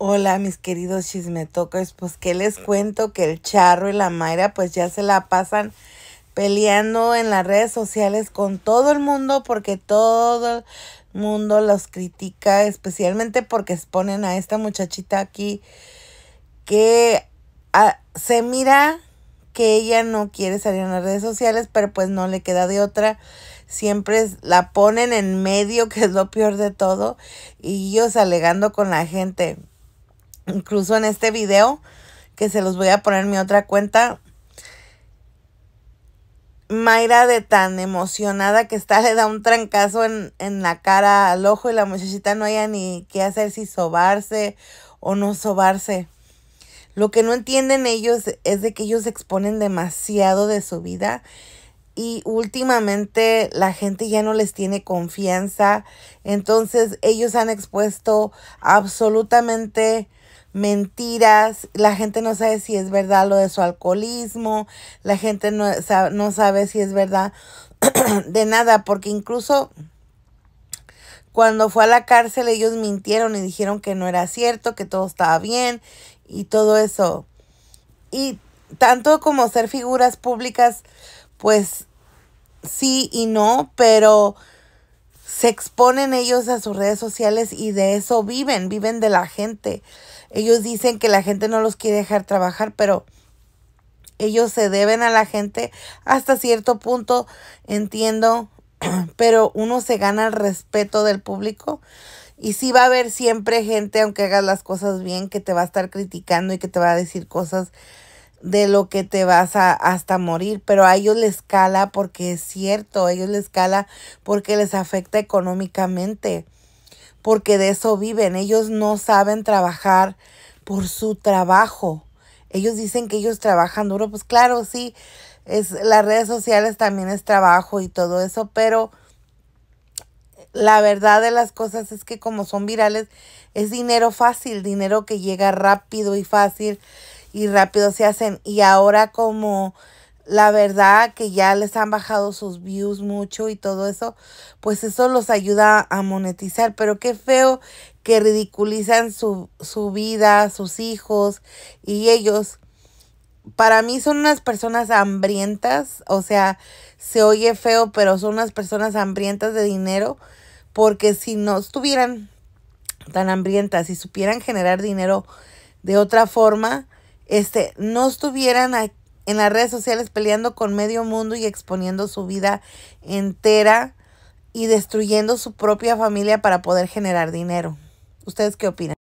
Hola mis queridos chismetokers, pues que les cuento que el Charro y la Mayra pues ya se la pasan peleando en las redes sociales con todo el mundo porque todo el mundo los critica, especialmente porque exponen a esta muchachita aquí que ah, se mira que ella no quiere salir en las redes sociales, pero pues no le queda de otra. Siempre la ponen en medio, que es lo peor de todo, y ellos alegando con la gente. Incluso en este video, que se los voy a poner mi otra cuenta, Mayra de tan emocionada que está le da un trancazo en, la cara al ojo y la muchachita no haya ni qué hacer si sobarse o no sobarse. Lo que no entienden ellos es de que ellos exponen demasiado de su vida y últimamente la gente ya no les tiene confianza. Entonces ellos han expuesto absolutamente mentiras, la gente no sabe si es verdad lo de su alcoholismo, la gente no, sabe, no sabe si es verdad de nada, porque incluso cuando fue a la cárcel ellos mintieron y dijeron que no era cierto, que todo estaba bien y todo eso. Y tanto como ser figuras públicas, pues sí y no, pero se exponen ellos a sus redes sociales y de eso viven, viven de la gente. Ellos dicen que la gente no los quiere dejar trabajar, pero ellos se deben a la gente hasta cierto punto, entiendo, pero uno se gana el respeto del público. Y sí va a haber siempre gente, aunque hagas las cosas bien, que te va a estar criticando y que te va a decir cosas de lo que te vas a hasta morir, pero a ellos les cala porque es cierto, a ellos les cala porque les afecta económicamente, porque de eso viven, ellos no saben trabajar por su trabajo. Ellos dicen que ellos trabajan duro, pues claro, sí, es las redes sociales también es trabajo y todo eso, pero la verdad de las cosas es que como son virales, es dinero fácil, dinero que llega rápido y fácil y rápido se hacen. Y ahora como la verdad que ya les han bajado sus views mucho y todo eso, pues eso los ayuda a monetizar. Pero qué feo que ridiculizan su, vida, sus hijos y ellos. Para mí son unas personas hambrientas, o sea, se oye feo, pero son unas personas hambrientas de dinero, porque si no estuvieran tan hambrientas y supieran generar dinero de otra forma, este, no estuvieran en las redes sociales peleando con medio mundo y exponiendo su vida entera y destruyendo su propia familia para poder generar dinero. ¿Ustedes qué opinan?